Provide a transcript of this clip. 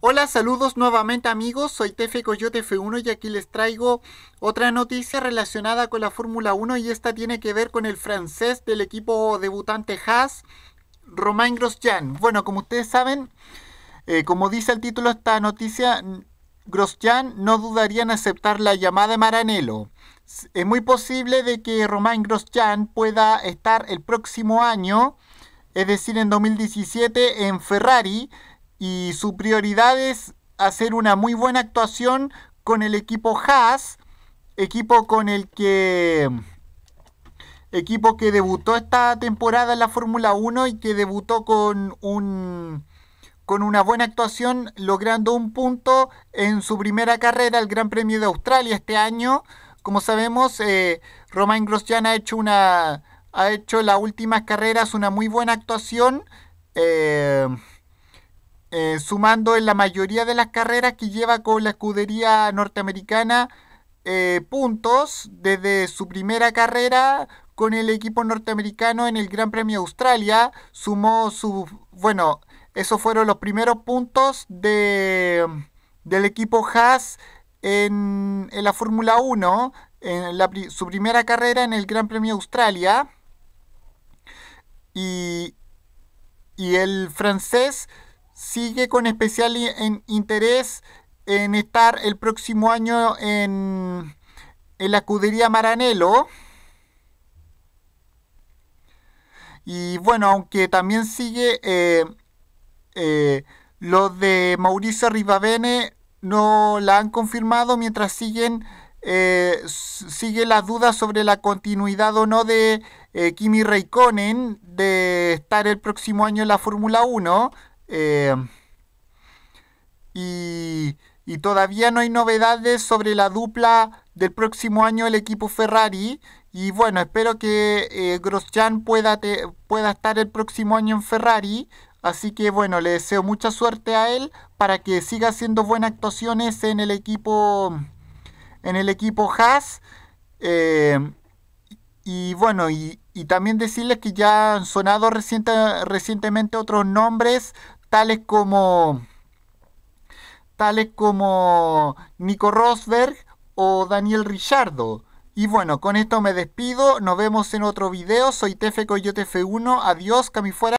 Hola, saludos nuevamente amigos, soy Tefe Coyote F1 y aquí les traigo otra noticia relacionada con la Fórmula 1 y esta tiene que ver con el francés del equipo debutante Haas, Romain Grosjean. Bueno, como ustedes saben, eh, como dice el título de esta noticia, Grosjean no dudaría en aceptar la llamada de Maranello. Es muy posible de que Romain Grosjean pueda estar el próximo año, es decir, en 2017, en Ferrari, y su prioridad es hacer una muy buena actuación con el equipo Haas, equipo con el que equipo que debutó esta temporada en la Fórmula 1 y que debutó con un con una buena actuación logrando un punto en su primera carrera el Gran Premio de Australia este año. Como sabemos, eh, Romain Grosjean ha hecho una ha hecho las últimas carreras una muy buena actuación. Eh, eh, sumando en la mayoría de las carreras que lleva con la escudería norteamericana eh, puntos desde su primera carrera con el equipo norteamericano en el Gran Premio Australia. Sumó su, bueno, esos fueron los primeros puntos de, del equipo Haas en, la Fórmula 1, en la, su primera carrera en el Gran Premio Australia. Y, y el francés sigue con especial interés en estar el próximo año en, la escudería Maranello. Y bueno, aunque también sigue eh, eh, los de Mauricio Rivavene no la han confirmado mientras siguen eh, sigue las dudas sobre la continuidad o no de Kimi Raikkonen de estar el próximo año en la Fórmula 1. Em, y, y, todavía no hay novedades sobre la dupla del próximo año el equipo Ferrari. Y bueno, espero que eh, Grosjean pueda, pueda estar el próximo año en Ferrari. Así que bueno, le deseo mucha suerte a él para que siga haciendo buenas actuaciones en el equipo en el equipo Haas. Em, y bueno, y, también decirles que ya han sonado reciente, recientemente otros nombres tales como tales como Nico Rosberg o Daniel Richardo. Y bueno, con esto me despido, nos vemos en otro video, soy Tefe Coyote F1, adiós, camifuera.